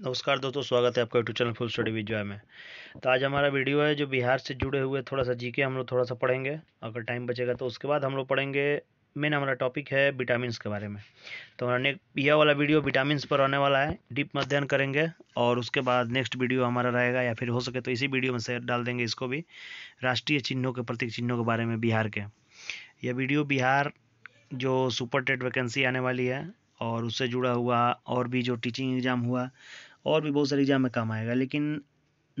नमस्कार दोस्तों स्वागत है आपका YouTube channel full study Vijay में तो आज हमारा वीडियो है जो बिहार से जुड़े हुए थोड़ा सा जीके हम लोग थोड़ा सा पढ़ेंगे अगर टाइम बचेगा तो उसके बाद हम लोग पढ़ेंगे मेन हमारा टॉपिक है विटामिन के बारे में तो हमारा नेक्स्ट यह वाला वीडियो विटामिन पर आने वाला है डीप में अध्ययन करेंगे और उसके बाद नेक्स्ट वीडियो हमारा रहेगा या फिर हो सके तो इसी वीडियो में शेयर डाल देंगे इसको भी राष्ट्रीय चिन्हों के प्रतीक चिन्हों के बारे में बिहार के यह वीडियो बिहार जो सुपर टेट वैकेंसी आने वाली है और उससे जुड़ा हुआ और भी जो टीचिंग एग्ज़ाम हुआ और भी बहुत सारे एग्ज़ाम में काम आएगा लेकिन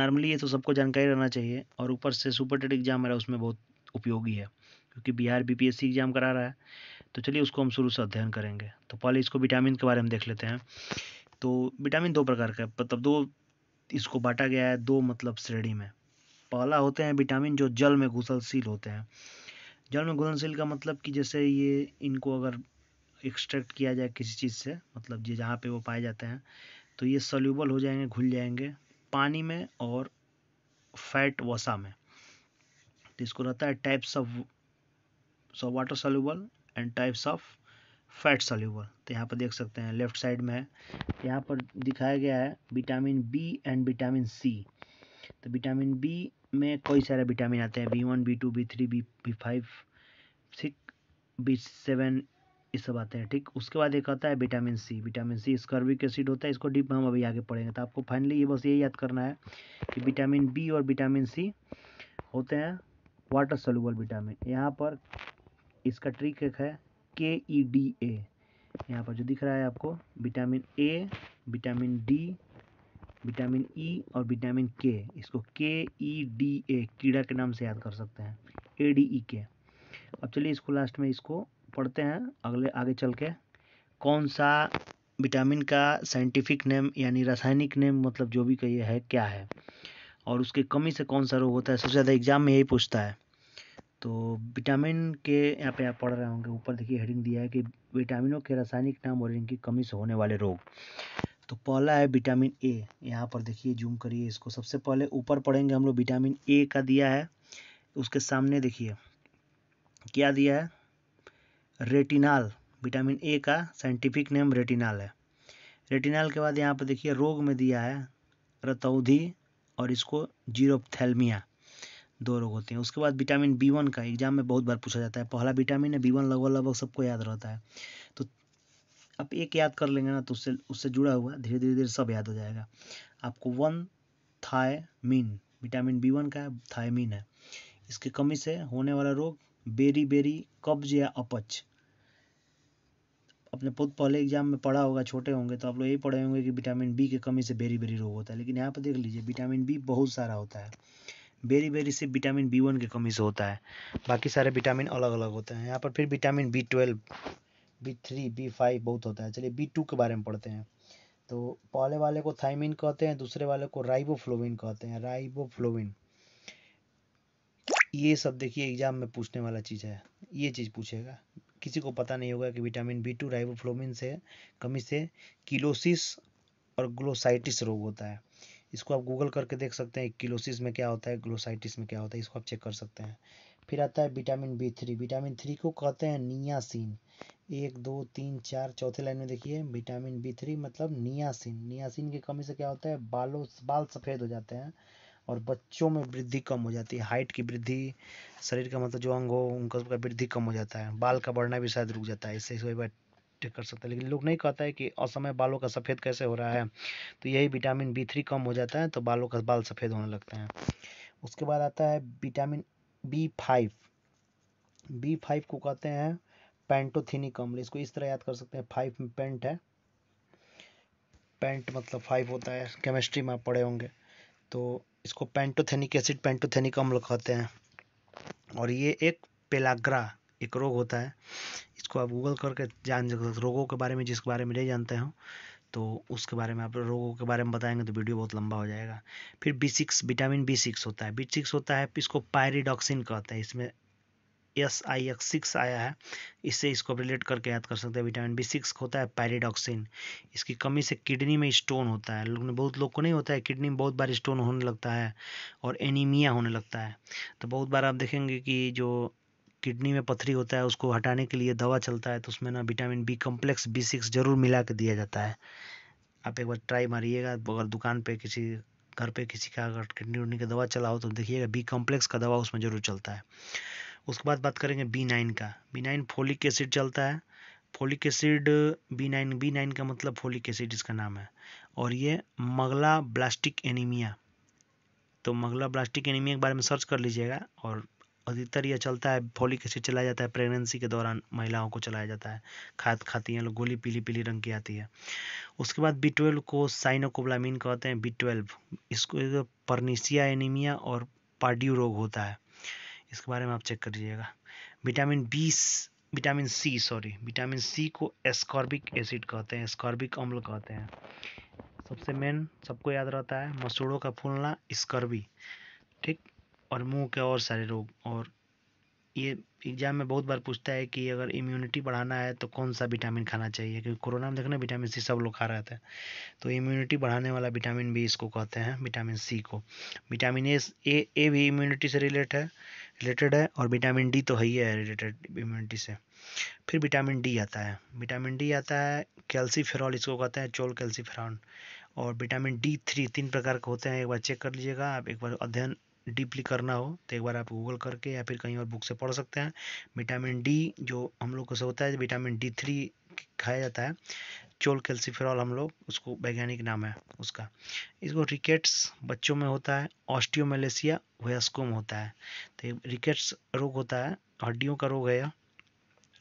नॉर्मली ये तो सबको जानकारी रहना चाहिए और ऊपर से सुपर टेट एग्ज़ाम मेरा उसमें बहुत उपयोगी है क्योंकि बिहार बीपीएससी एग्ज़ाम करा रहा है तो चलिए उसको हम शुरू से अध्ययन करेंगे तो पहले इसको विटामिन के बारे में देख लेते हैं तो विटामिन दो प्रकार का मतलब दो इसको बांटा गया है दो मतलब श्रेणी में पहला होते हैं विटामिन जो जल में घुसलशील होते हैं जल में घुलनशील का मतलब कि जैसे ये इनको अगर एक्सट्रैक्ट किया जाए किसी चीज़ से मतलब जी जहाँ पे वो पाए जाते हैं तो ये सोल्यूबल हो जाएंगे घुल जाएंगे पानी में और फैट वसा में तो इसको रहता है types of so water soluble and types of fat soluble तो यहाँ पर देख सकते हैं लेफ्ट साइड में है यहाँ पर दिखाया गया है vitamin B and vitamin C तो विटामिन बी में कई सारे विटामिन आते हैं B one B two B three B B five six B seven ये सब आते हैं ठीक उसके बाद एक आता है vitamin C vitamin C ascorbic acid होता है इसको डीप हम अभी आगे पढ़ेंगे तो आपको फाइनली ये बस ये याद करना है कि विटामिन बी और विटामिन सी होते हैं वाटर सोलूबल विटामिन यहाँ पर इसका ट्रिक एक है के ई डी ए यहाँ पर जो दिख रहा है आपको vitamin A vitamin D vitamin E e और विटामिन के इसको के ई डी ए कीड़ा के नाम से याद कर सकते हैं ए डी ई के अब चलिए इसको लास्ट में इसको पढ़ते हैं अगले आगे चल के कौन सा विटामिन का साइंटिफिक नेम यानी रासायनिक नेम मतलब जो भी कहिए है क्या है और उसके कमी से कौन सा रोग होता है सबसे ज़्यादा एग्जाम में यही पूछता है तो विटामिन के यहाँ पे आप पढ़ रहे होंगे ऊपर देखिए हेडिंग दिया है कि विटामिनों के रासायनिक नाम और इनकी कमी से होने वाले रोग तो पहला है विटामिन ए यहाँ पर देखिए जूम करिए इसको सबसे पहले ऊपर पढ़ेंगे हम लोग विटामिन ए का दिया है उसके सामने देखिए क्या दिया है रेटिनाल विटामिन ए का साइंटिफिक नेम रेटिनाल है रेटिनाल के बाद यहाँ पर देखिए रोग में दिया है रतौधि और इसको जीरोपथेलमिया दो रोग होते हैं उसके बाद विटामिन बी वन का एग्जाम में बहुत बार पूछा जाता है पहला विटामिन है बी वन लगभग लगभग सबको याद रहता है तो आप एक याद कर लेंगे ना तो उससे उससे जुड़ा हुआ धीरे धीरे धीरे सब याद हो जाएगा आपको one thiamine vitamin B one का थायमिन है इसकी कमी से होने वाला रोग बेरी बेरी कब्ज या अपच अपने बहुत पहले एग्जाम में पढ़ा होगा छोटे होंगे तो आप लोग यही पढ़े होंगे कि विटामिन बी की कमी से बेरी बेरी रोग होता है लेकिन यहाँ पर देख लीजिए विटामिन बी बहुत सारा होता है बेरी बेरी सिर्फ विटामिन बी वन की कमी से होता है बाकी सारे विटामिन अलग अलग होते हैं यहाँ पर फिर vitamin B twelve B three B five बहुत होता है चलिए बी टू के बारे में पढ़ते हैं तो पहले वाले को थाइमिन कहते हैं दूसरे वाले को राइबोफ्लोविन कहते हैं राइबोफ्लोविन ये सब देखिए एग्जाम में पूछने वाला चीज़ है ये चीज़ पूछेगा किसी को पता नहीं होगा कि विटामिन बी टू राइबोफ्लोमिन से कमी से किलोसिस और ग्लोसाइटिस रोग होता है इसको आप गूगल करके देख सकते हैं किलोसिस में क्या होता है ग्लोसाइटिस में क्या होता है इसको आप चेक कर सकते हैं फिर आता है vitamin B three vitamin three को कहते हैं नियासिन एक दो तीन चार चौथे लाइन में देखिए विटामिन बी थ्री मतलब नियासिन नियासिन की कमी से क्या होता है बालों बाल सफ़ेद हो जाते हैं और बच्चों में वृद्धि कम हो जाती है हाइट की वृद्धि शरीर का मतलब जो अंग हो उनका उसका वृद्धि कम हो जाता है बाल का बढ़ना भी शायद रुक जाता है इससे इफेक्ट कर सकता है लेकिन लोग नहीं कहता है कि असमय बालों का सफ़ेद कैसे हो रहा है तो यही विटामिन बी थ्री कम हो जाता है तो बालों का बाल सफ़ेद होने लगते हैं उसके बाद आता है vitamin B five B five को कहते हैं कम इसको इस तरह याद कर सकते हैं फाइव में पेंट है पेंट मतलब फाइव होता है केमिस्ट्री में आप पढ़े होंगे तो इसको पेंटोथेनिक एसिड पेंटोथेनिक अम्ल कहते हैं और ये एक पेलाग्रा एक रोग होता है इसको आप गूगल करके जान रोगों के बारे में जिसके बारे में नहीं जानते हो तो उसके बारे में आप रोगों के बारे में बताएंगे तो वीडियो बहुत लंबा हो जाएगा फिर B six vitamin B six होता है बी सिक्स होता है इसको पायरीडॉक्सिन कहते हैं इसमें एस आई एक्स सिक्स आया है इससे इसको रिलेट करके याद कर सकते हैं विटामिन बी सिक्स होता है पैरिडॉक्सिन इसकी कमी से किडनी में स्टोन होता है लोग बहुत लोग को नहीं होता है किडनी में बहुत बार स्टोन होने लगता है और एनीमिया होने लगता है तो बहुत बार आप देखेंगे कि जो किडनी में पथरी होता है उसको हटाने के लिए दवा चलता है तो उसमें ना vitamin B complex B six जरूर मिला के दिया जाता है आप एक बार ट्राई मारिएगा अगर दुकान पे किसी घर पे किसी का अगर किडनी उडनी का दवा चला हो तो देखिएगा बी कॉम्प्लेक्स का दवा उसमें जरूर चलता है उसके बाद बात करेंगे बी नाइन का बी नाइन फोलिक एसिड चलता है folic acid B nine B nine का मतलब फोलिक एसिड इसका नाम है और ये मगला ब्लास्टिक एनीमिया तो मगला ब्लास्टिक एनीमिया के बारे में सर्च कर लीजिएगा और अधिकतर यह चलता है फोलिक एसिड चलाया जाता है प्रेगनेंसी के दौरान महिलाओं को चलाया जाता है खाद खाती हैं लोग गोली पीली पीली रंग की आती है उसके बाद बी ट्वेल्व को साइनोकोब्लामिन कहते हैं बी ट्वेल्व इसको परनीसिया एनीमिया और पार्डियो रोग होता है इसके बारे में आप चेक कर लीजिएगा vitamin B vitamin C sorry vitamin C को एस्कॉर्बिक एसिड कहते हैं एस्कॉर्बिक अम्ल कहते हैं सबसे मेन सबको याद रहता है मसूड़ों का फूलना स्कर्बी ठीक और मुंह के और सारे रोग और ये एग्जाम में बहुत बार पूछता है कि अगर इम्यूनिटी बढ़ाना है तो कौन सा विटामिन खाना चाहिए क्योंकि कोरोना में देखना विटामिन सी सब लोग खा रहे थे तो इम्यूनिटी बढ़ाने वाला विटामिन बी इसको कहते हैं विटामिन सी को विटामिन ए, ए भी इम्यूनिटी से रिलेट है रिलेटेड है और विटामिन डी तो है ही है रिलेटेड इम्यूनिटी से फिर विटामिन डी आता है विटामिन डी आता है कैल्सीफेरॉल इसको कहते हैं चोल कैल्सीफेरॉन और विटामिन डी थ्री तीन प्रकार के होते हैं एक बार चेक कर लीजिएगा आप एक बार अध्ययन डीपली करना हो तो एक बार आप गूगल करके या फिर कहीं और बुक से पढ़ सकते हैं विटामिन डी जो हम लोग को से होता है विटामिन डी थ्री खाया जाता है चोल कैल्सिफेरॉल हम लोग उसको वैज्ञानिक नाम है उसका इसको रिकेट्स बच्चों में होता है ऑस्टियोमेलेसिया वयस्को में होता है तो रिकेट्स रोग होता है हड्डियों का रोग है यह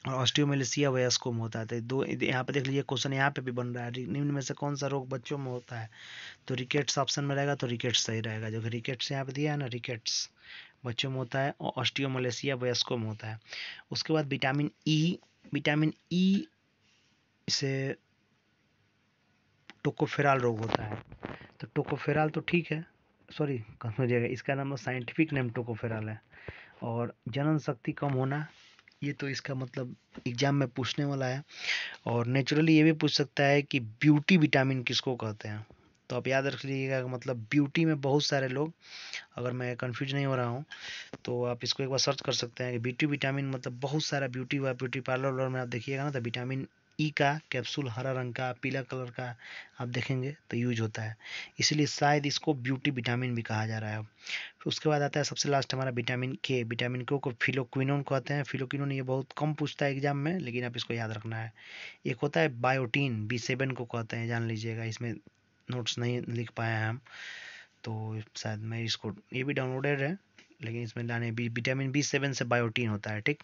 और ऑस्टियोमेलेसिया वयस्को में होता है तो दो यहाँ पे देख लीजिए क्वेश्चन यहाँ पे भी बन रहा है निम्न में से कौन सा रोग बच्चों में होता है तो रिकेट्स ऑप्शन में रहेगा तो रिकेट्स सही रहेगा जो कि रिकेट्स यहाँ पे दिया है ना रिकेट्स बच्चों में होता है और ऑस्टियोमेलेसिया वयस्को में होता है उसके बाद विटामिन ई विटामिन ई से टोकोफेराल रोग होता है तो टोकोफेराल तो ठीक है सॉरी कम हो जाएगा इसका नाम साइंटिफिक नेम टोकोफेराल है और जनन शक्ति कम होना ये तो इसका मतलब एग्जाम में पूछने वाला है और नेचुरली ये भी पूछ सकता है कि ब्यूटी विटामिन किसको कहते हैं तो आप याद रख लीजिएगा मतलब ब्यूटी में बहुत सारे लोग अगर मैं कंफ्यूज नहीं हो रहा हूँ तो आप इसको एक बार सर्च कर सकते हैं कि ब्यूटी विटामिन मतलब बहुत सारा ब्यूटी व ब्यूटी पार्लर वालर में आप देखिएगा ना तो विटामिन ई का कैप्सूल हरा रंग का पीला कलर का आप देखेंगे तो यूज होता है इसलिए शायद इसको ब्यूटी विटामिन भी कहा जा रहा है फिर उसके बाद आता है सबसे लास्ट हमारा विटामिन के विटामिन को को फिलोक्विनोन कहते हैं फिलोक्विनोन ये बहुत कम पूछता है एग्जाम में लेकिन आप इसको याद रखना है एक होता है बायोटीन बी सेवन को कहते हैं जान लीजिएगा इसमें नोट्स नहीं लिख पाए हैं हम तो शायद मैं इसको ये भी डाउनलोडेड है लेकिन इसमें लाने विटामिन बी सेवन से बायोटीन होता है ठीक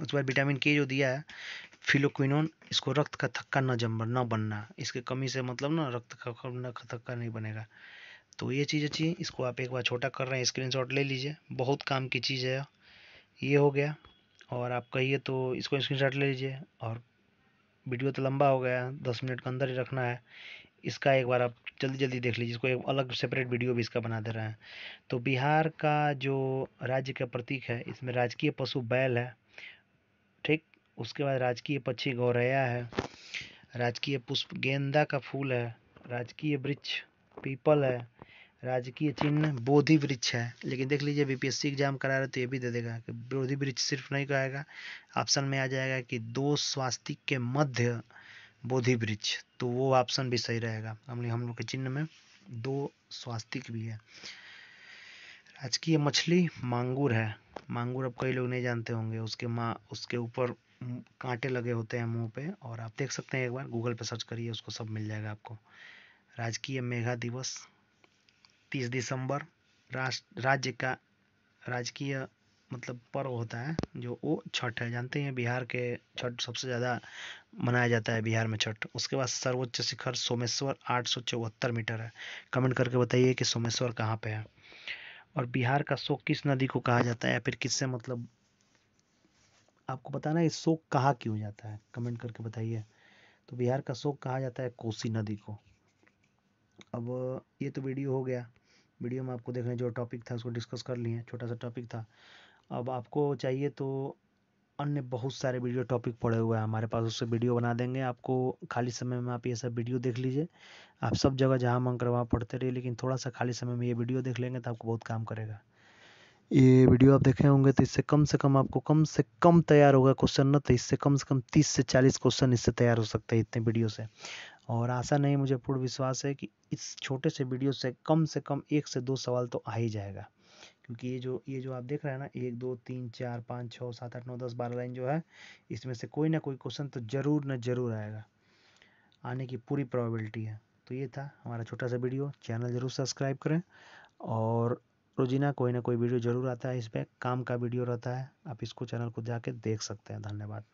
उसके बाद विटामिन के जो दिया है फिलोक्विनोन इसको रक्त का थक्का न जम न बनना इसके कमी से मतलब ना रक्त का थक्का नहीं बनेगा तो ये चीज़ अच्छी है इसको आप एक बार छोटा कर रहे हैं स्क्रीनशॉट ले लीजिए बहुत काम की चीज़ है ये हो गया और आप कहिए तो इसको स्क्रीनशॉट ले लीजिए और वीडियो तो लंबा हो गया दस मिनट के अंदर ही रखना है इसका एक बार आप जल्दी जल्दी देख लीजिए इसको एक अलग सेपरेट वीडियो भी इसका बना दे रहे हैं तो बिहार का जो राज्य का प्रतीक है इसमें राजकीय पशु बैल है उसके बाद राजकीय पक्षी गौरैया है राजकीय पुष्प गेंदा का फूल है राजकीय वृक्ष पीपल है राजकीय चिन्ह बोधि वृक्ष है लेकिन देख लीजिए बीपीएससी एग्जाम करा रहे तो ये भी दे देगा कि बोधि वृक्ष सिर्फ नहीं कहेगा ऑप्शन में आ जाएगा कि दो स्वास्तिक के मध्य बोधि वृक्ष तो वो ऑप्शन भी सही रहेगा हमने हम लोग के चिन्ह में दो स्वास्तिक भी है राजकीय मछली मांगूर है मांगूर अब कई लोग नहीं जानते होंगे उसके माँ उसके ऊपर कांटे लगे होते हैं मुंह पे और आप देख सकते हैं एक बार गूगल पे सर्च करिए उसको सब मिल जाएगा आपको राजकीय मेघा दिवस तीस दिसंबर राष्ट्र राज्य का राजकीय मतलब पर्व होता है जो वो छठ है जानते हैं बिहार के छठ सबसे ज़्यादा मनाया जाता है बिहार में छठ उसके बाद सर्वोच्च शिखर सोमेश्वर आठ सौ चौहत्तर मीटर है कमेंट करके बताइए कि सोमेश्वर कहाँ पर है और बिहार का शोक किस नदी को कहा जाता है या फिर किससे मतलब आपको बताना है शोक कहा क्यों जाता है कमेंट करके बताइए तो बिहार का शोक कहा जाता है कोसी नदी को अब ये तो वीडियो हो गया वीडियो में आपको देखने जो टॉपिक था उसको डिस्कस कर लिए छोटा सा टॉपिक था अब आपको चाहिए तो अन्य बहुत सारे वीडियो टॉपिक पड़े हुए हैं हमारे पास उससे वीडियो बना देंगे आपको खाली समय में आप ये सब वीडियो देख लीजिए आप सब जगह जहाँ मन कर वहाँ पढ़ते रहिए लेकिन थोड़ा सा खाली समय में ये वीडियो देख लेंगे तो आपको बहुत काम करेगा ये वीडियो आप देखे होंगे तो इससे कम से कम आपको कम से कम तैयार होगा क्वेश्चन ना तो इससे कम से कम तीस से चालीस क्वेश्चन इससे तैयार हो सकते हैं इतने वीडियो से और आशा नहीं मुझे पूर्ण विश्वास है कि इस छोटे से वीडियो से कम से कम एक से दो सवाल तो आ ही जाएगा क्योंकि ये जो ये जो आप देख रहे हैं ना एक दो तीन चार पाँच छः सात आठ नौ दस बारह लाइन जो है इसमें से कोई ना कोई क्वेश्चन तो ज़रूर न ज़रूर आएगा आने की पूरी प्रॉबिलिटी है तो ये था हमारा छोटा सा वीडियो चैनल ज़रूर सब्सक्राइब करें और रोजीना कोई ना कोई वीडियो ज़रूर आता है इस पर काम का वीडियो रहता है आप इसको चैनल को जाके देख सकते हैं धन्यवाद